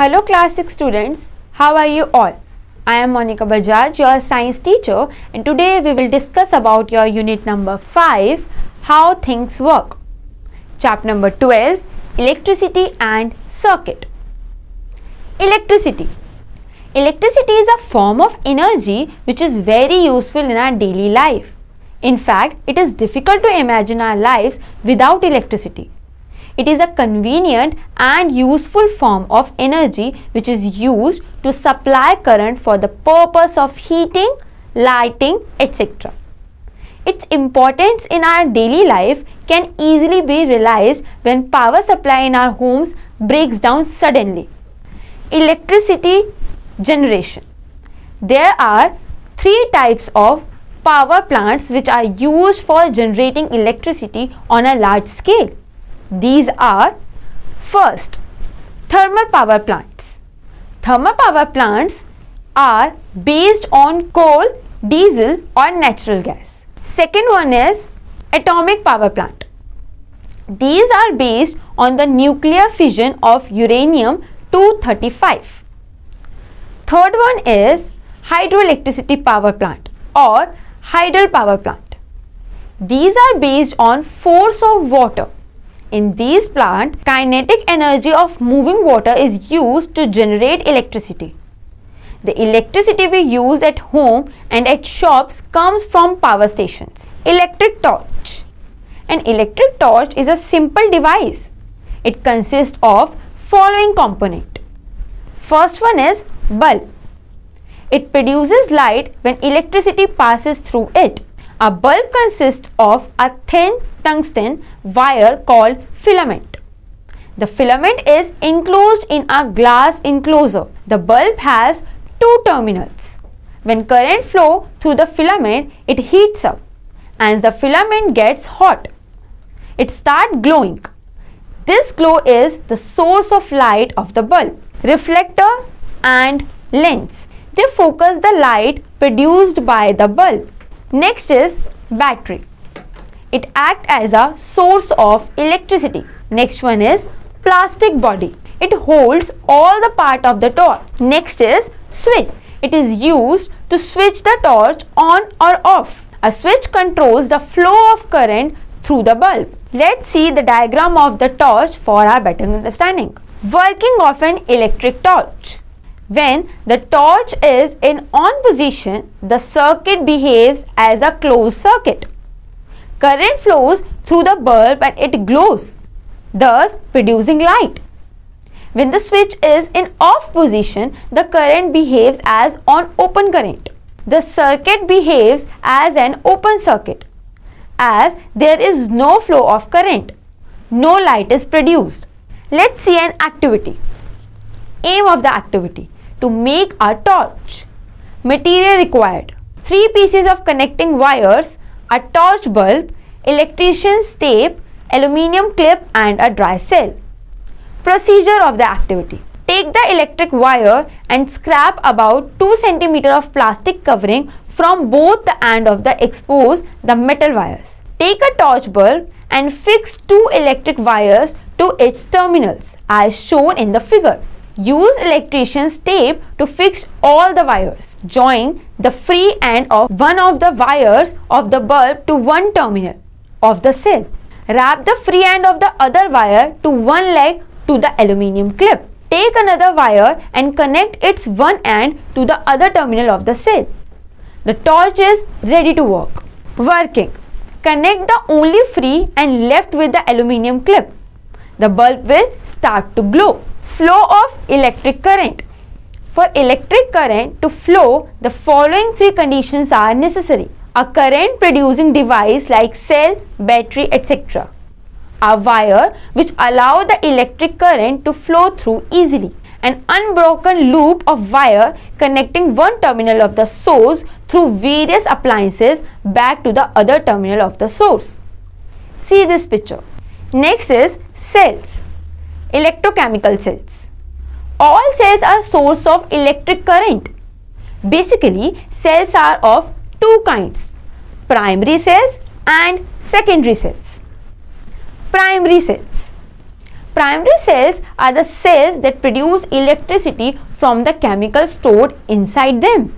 Hello classic students, how are you all? I am Monica Bajaj, your science teacher and today we will discuss about your unit number 5, How Things Work. Chapter number 12, Electricity and Circuit. Electricity. Electricity is a form of energy which is very useful in our daily life. In fact, it is difficult to imagine our lives without electricity. It is a convenient and useful form of energy which is used to supply current for the purpose of heating, lighting, etc. Its importance in our daily life can easily be realized when power supply in our homes breaks down suddenly. Electricity generation. There are three types of power plants which are used for generating electricity on a large scale. These are first thermal power plants. Thermal power plants are based on coal, diesel or natural gas. Second one is atomic power plant. These are based on the nuclear fission of uranium 235. Third one is hydroelectricity power plant or hydel power plant. These are based on force of water in these plants, kinetic energy of moving water is used to generate electricity. The electricity we use at home and at shops comes from power stations. Electric torch. An electric torch is a simple device. It consists of following component. First one is bulb. It produces light when electricity passes through it. A bulb consists of a thin tungsten wire called filament. The filament is enclosed in a glass enclosure. The bulb has two terminals. When current flow through the filament, it heats up and the filament gets hot. It starts glowing. This glow is the source of light of the bulb. Reflector and lens. They focus the light produced by the bulb. Next is battery. It acts as a source of electricity. Next one is plastic body. It holds all the part of the torch. Next is switch. It is used to switch the torch on or off. A switch controls the flow of current through the bulb. Let's see the diagram of the torch for our better understanding. Working of an electric torch. When the torch is in on position, the circuit behaves as a closed circuit. Current flows through the bulb and it glows, thus producing light. When the switch is in off position, the current behaves as on open current. The circuit behaves as an open circuit as there is no flow of current. No light is produced. Let's see an activity. Aim of the activity to make a torch. Material required. Three pieces of connecting wires a torch bulb, electrician's tape, aluminium clip and a dry cell. Procedure of the activity. Take the electric wire and scrap about 2 cm of plastic covering from both the end of the exposed the metal wires. Take a torch bulb and fix two electric wires to its terminals as shown in the figure. Use electrician's tape to fix all the wires. Join the free end of one of the wires of the bulb to one terminal of the cell. Wrap the free end of the other wire to one leg to the aluminium clip. Take another wire and connect its one end to the other terminal of the cell. The torch is ready to work. Working. Connect the only free and left with the aluminium clip. The bulb will start to glow flow of electric current. For electric current to flow, the following three conditions are necessary. A current producing device like cell, battery, etc. A wire which allow the electric current to flow through easily. An unbroken loop of wire connecting one terminal of the source through various appliances back to the other terminal of the source. See this picture. Next is cells electrochemical cells. All cells are source of electric current. Basically, cells are of two kinds, primary cells and secondary cells. Primary cells. Primary cells are the cells that produce electricity from the chemical stored inside them.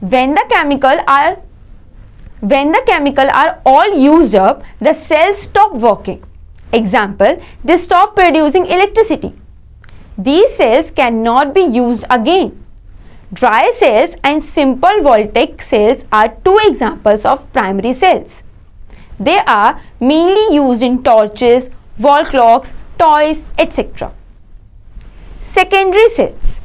When the chemical are when the chemical are all used up, the cells stop working Example, they stop producing electricity. These cells cannot be used again. Dry cells and simple voltaic cells are two examples of primary cells. They are mainly used in torches, wall clocks, toys, etc. Secondary cells.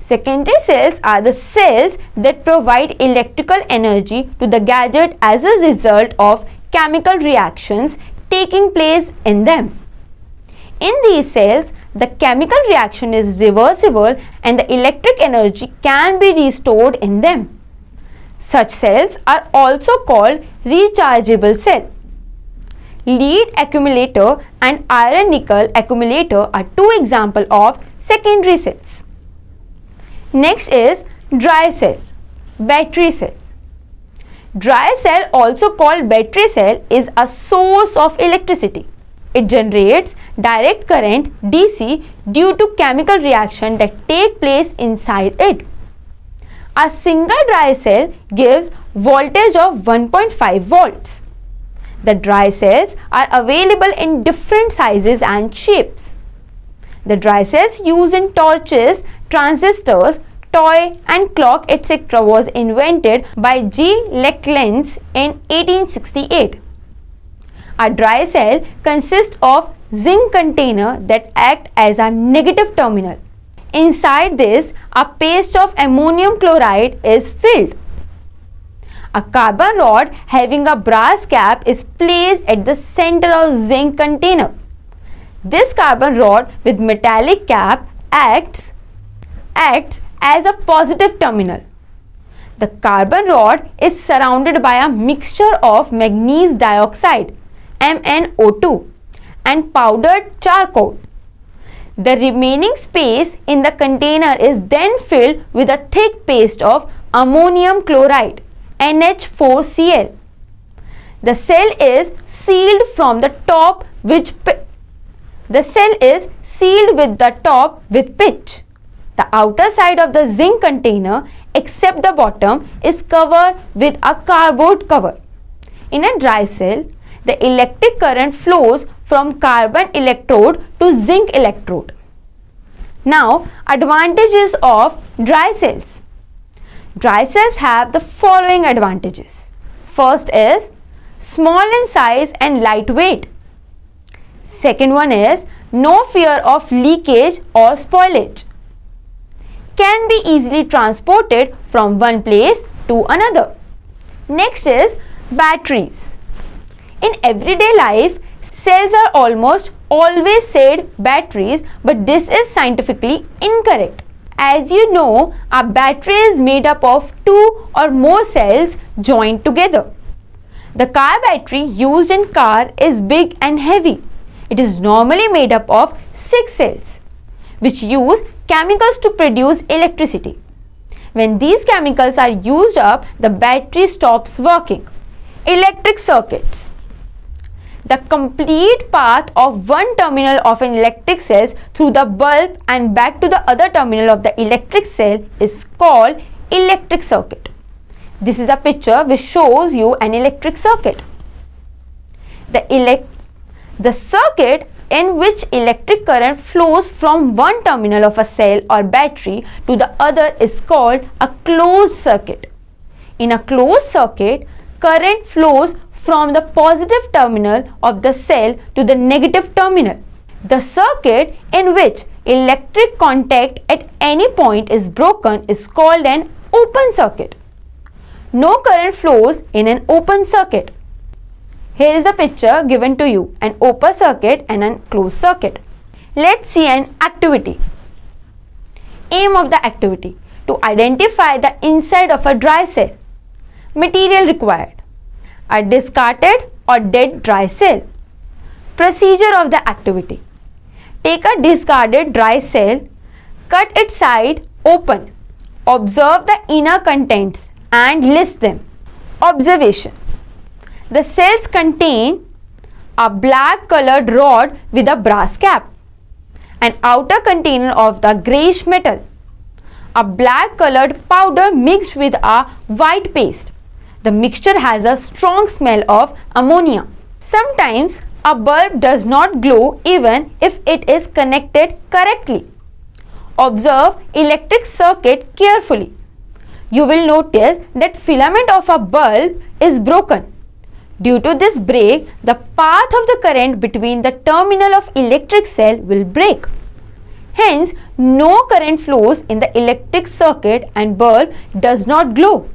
Secondary cells are the cells that provide electrical energy to the gadget as a result of chemical reactions taking place in them. In these cells, the chemical reaction is reversible and the electric energy can be restored in them. Such cells are also called rechargeable cell. Lead accumulator and iron nickel accumulator are two examples of secondary cells. Next is dry cell, battery cell. Dry cell also called battery cell is a source of electricity. It generates direct current DC due to chemical reaction that take place inside it. A single dry cell gives voltage of 1.5 volts. The dry cells are available in different sizes and shapes. The dry cells used in torches, transistors, toy and clock etc. was invented by G. Leclanze in 1868. A dry cell consists of zinc container that act as a negative terminal. Inside this, a paste of ammonium chloride is filled. A carbon rod having a brass cap is placed at the center of zinc container. This carbon rod with metallic cap acts acts as a positive terminal. The carbon rod is surrounded by a mixture of manganese dioxide MnO2 and powdered charcoal. The remaining space in the container is then filled with a thick paste of ammonium chloride NH4Cl. The cell is sealed from the top which the cell is sealed with the top with pitch. The outer side of the zinc container except the bottom is covered with a cardboard cover. In a dry cell, the electric current flows from carbon electrode to zinc electrode. Now, advantages of dry cells. Dry cells have the following advantages. First is small in size and lightweight. Second one is no fear of leakage or spoilage can be easily transported from one place to another. Next is batteries. In everyday life, cells are almost always said batteries but this is scientifically incorrect. As you know, a battery is made up of two or more cells joined together. The car battery used in car is big and heavy. It is normally made up of six cells which use chemicals to produce electricity. When these chemicals are used up, the battery stops working. Electric circuits. The complete path of one terminal of an electric cell through the bulb and back to the other terminal of the electric cell is called electric circuit. This is a picture which shows you an electric circuit. The, elect the circuit in which electric current flows from one terminal of a cell or battery to the other is called a closed circuit. In a closed circuit, current flows from the positive terminal of the cell to the negative terminal. The circuit in which electric contact at any point is broken is called an open circuit. No current flows in an open circuit. Here is a picture given to you, an open circuit and a closed circuit. Let's see an activity. Aim of the activity to identify the inside of a dry cell. Material required a discarded or dead dry cell. Procedure of the activity Take a discarded dry cell, cut its side open, observe the inner contents and list them. Observation the cells contain a black colored rod with a brass cap, an outer container of the grayish metal, a black colored powder mixed with a white paste. The mixture has a strong smell of ammonia. Sometimes a bulb does not glow even if it is connected correctly. Observe electric circuit carefully. You will notice that filament of a bulb is broken. Due to this break, the path of the current between the terminal of electric cell will break. Hence, no current flows in the electric circuit and bulb does not glow.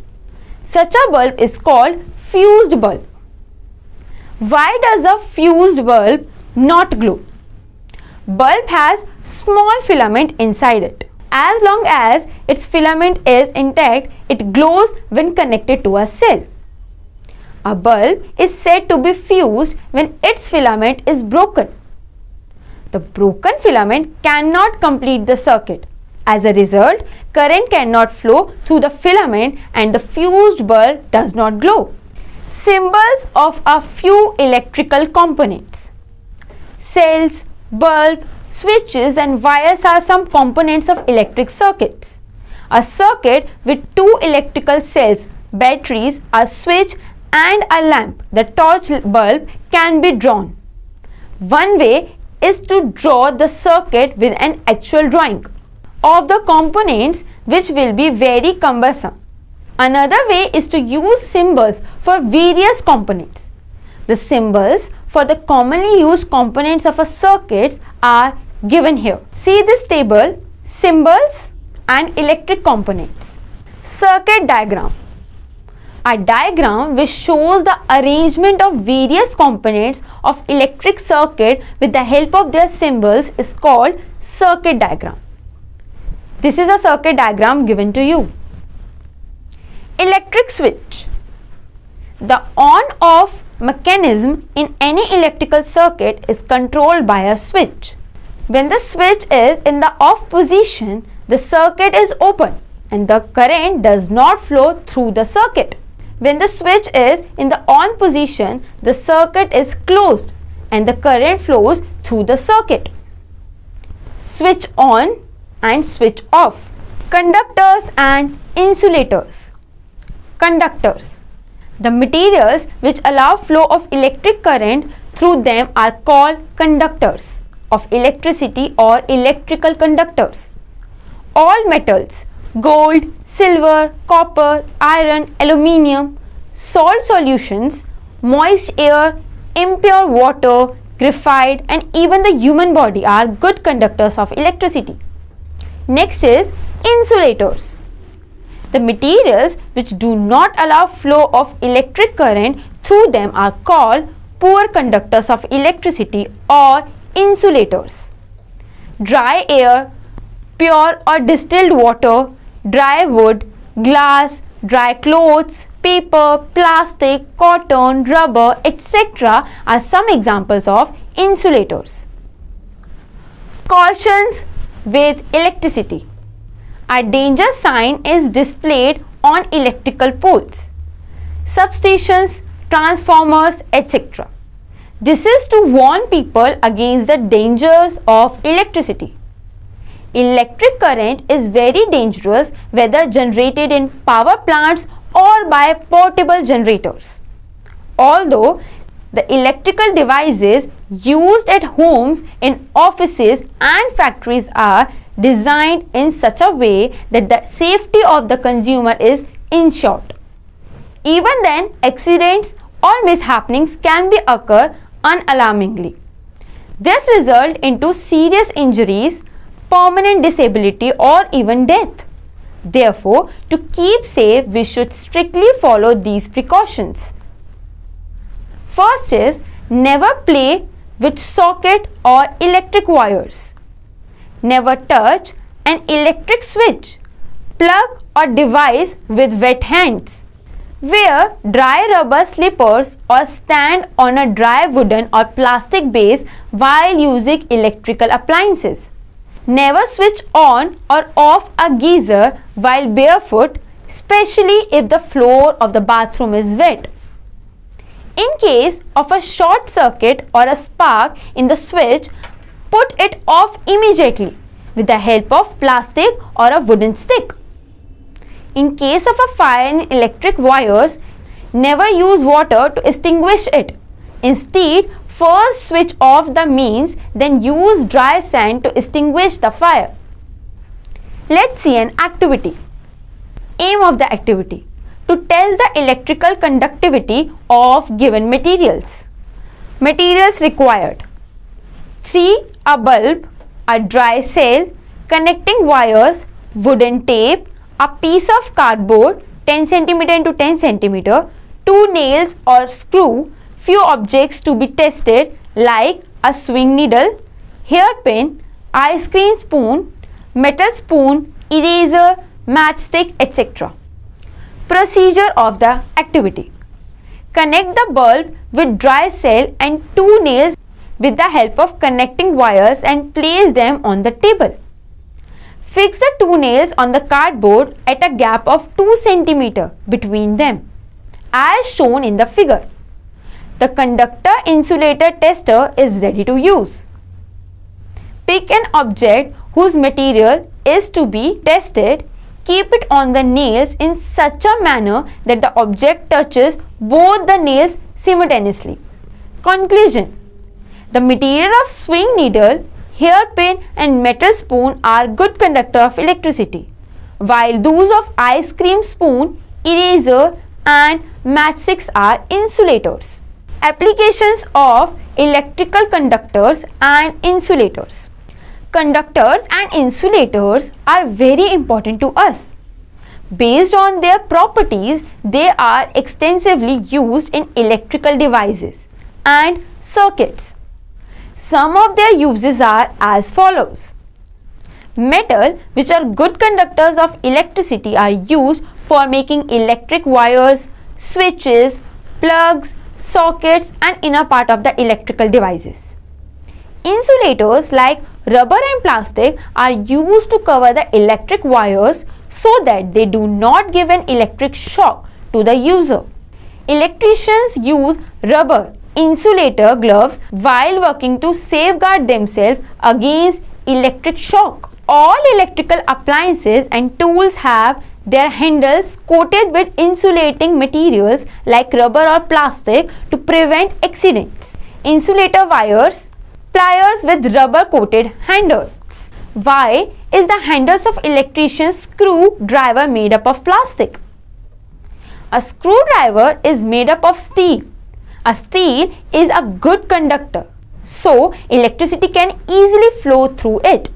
Such a bulb is called fused bulb. Why does a fused bulb not glow? Bulb has small filament inside it. As long as its filament is intact, it glows when connected to a cell. A bulb is said to be fused when its filament is broken. The broken filament cannot complete the circuit. As a result, current cannot flow through the filament and the fused bulb does not glow. Symbols of a few electrical components. Cells, bulb, switches and wires are some components of electric circuits. A circuit with two electrical cells, batteries, a switch and a lamp, the torch bulb can be drawn. One way is to draw the circuit with an actual drawing of the components which will be very cumbersome. Another way is to use symbols for various components. The symbols for the commonly used components of a circuit are given here. See this table, symbols and electric components. Circuit diagram a diagram which shows the arrangement of various components of electric circuit with the help of their symbols is called circuit diagram. This is a circuit diagram given to you. Electric switch. The on-off mechanism in any electrical circuit is controlled by a switch. When the switch is in the off position, the circuit is open and the current does not flow through the circuit. When the switch is in the on position, the circuit is closed and the current flows through the circuit. Switch on and switch off. Conductors and insulators. Conductors. The materials which allow flow of electric current through them are called conductors of electricity or electrical conductors. All metals, gold, silver, copper, iron, aluminium, salt solutions, moist air, impure water, graphite and even the human body are good conductors of electricity. Next is insulators. The materials which do not allow flow of electric current through them are called poor conductors of electricity or insulators. Dry air, pure or distilled water, dry wood, glass, dry clothes, paper, plastic, cotton, rubber, etc. are some examples of insulators. Cautions with electricity. A danger sign is displayed on electrical poles, substations, transformers, etc. This is to warn people against the dangers of electricity. Electric current is very dangerous whether generated in power plants or by portable generators. Although the electrical devices used at homes, in offices and factories are designed in such a way that the safety of the consumer is ensured. Even then, accidents or mishappenings can be occur unalarmingly. This result into serious injuries, permanent disability or even death. Therefore, to keep safe, we should strictly follow these precautions. First is never play with socket or electric wires. Never touch an electric switch, plug or device with wet hands. Wear dry rubber slippers or stand on a dry wooden or plastic base while using electrical appliances. Never switch on or off a geyser while barefoot, especially if the floor of the bathroom is wet. In case of a short circuit or a spark in the switch, put it off immediately with the help of plastic or a wooden stick. In case of a fire in electric wires, never use water to extinguish it. Instead, First switch off the means, then use dry sand to extinguish the fire. Let's see an activity. Aim of the activity. To test the electrical conductivity of given materials. Materials required. 3. A bulb, a dry cell, connecting wires, wooden tape, a piece of cardboard 10 cm into 10 cm, two nails or screw, few objects to be tested like a swing needle, hairpin, ice cream spoon, metal spoon, eraser, matchstick etc. Procedure of the activity. Connect the bulb with dry cell and two nails with the help of connecting wires and place them on the table. Fix the two nails on the cardboard at a gap of 2 cm between them as shown in the figure. The conductor insulator tester is ready to use. Pick an object whose material is to be tested. Keep it on the nails in such a manner that the object touches both the nails simultaneously. Conclusion The material of swing needle, hairpin and metal spoon are good conductor of electricity, while those of ice cream spoon, eraser and matchsticks are insulators. Applications of electrical conductors and insulators. Conductors and insulators are very important to us. Based on their properties, they are extensively used in electrical devices and circuits. Some of their uses are as follows. Metal, which are good conductors of electricity, are used for making electric wires, switches, plugs, sockets and inner part of the electrical devices. Insulators like rubber and plastic are used to cover the electric wires so that they do not give an electric shock to the user. Electricians use rubber insulator gloves while working to safeguard themselves against electric shock. All electrical appliances and tools have their handles coated with insulating materials like rubber or plastic to prevent accidents. Insulator wires, pliers with rubber coated handles. Why is the handles of electrician's screwdriver made up of plastic? A screwdriver is made up of steel. A steel is a good conductor. So, electricity can easily flow through it.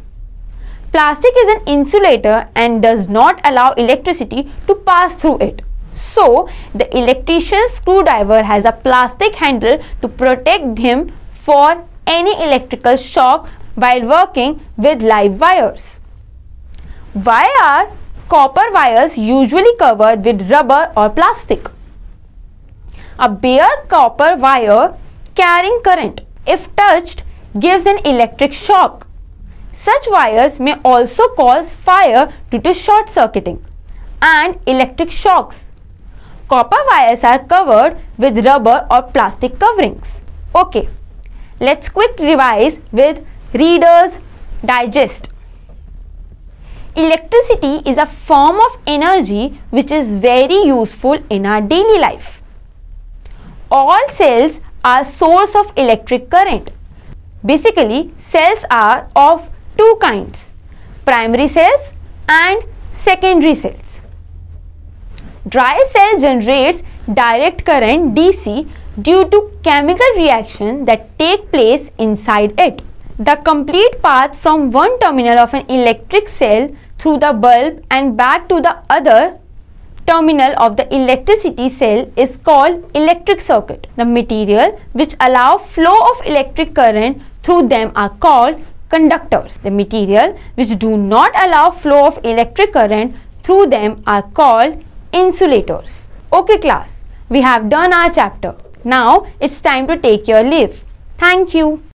Plastic is an insulator and does not allow electricity to pass through it. So, the electrician's screwdriver has a plastic handle to protect him for any electrical shock while working with live wires. Why are copper wires usually covered with rubber or plastic? A bare copper wire carrying current, if touched, gives an electric shock such wires may also cause fire due to short circuiting and electric shocks. Copper wires are covered with rubber or plastic coverings. Okay, let's quick revise with Reader's Digest. Electricity is a form of energy which is very useful in our daily life. All cells are source of electric current. Basically, cells are of two kinds primary cells and secondary cells. Dry cell generates direct current DC due to chemical reaction that take place inside it. The complete path from one terminal of an electric cell through the bulb and back to the other terminal of the electricity cell is called electric circuit. The material which allow flow of electric current through them are called conductors. The material which do not allow flow of electric current through them are called insulators. Okay class, we have done our chapter. Now it's time to take your leave. Thank you.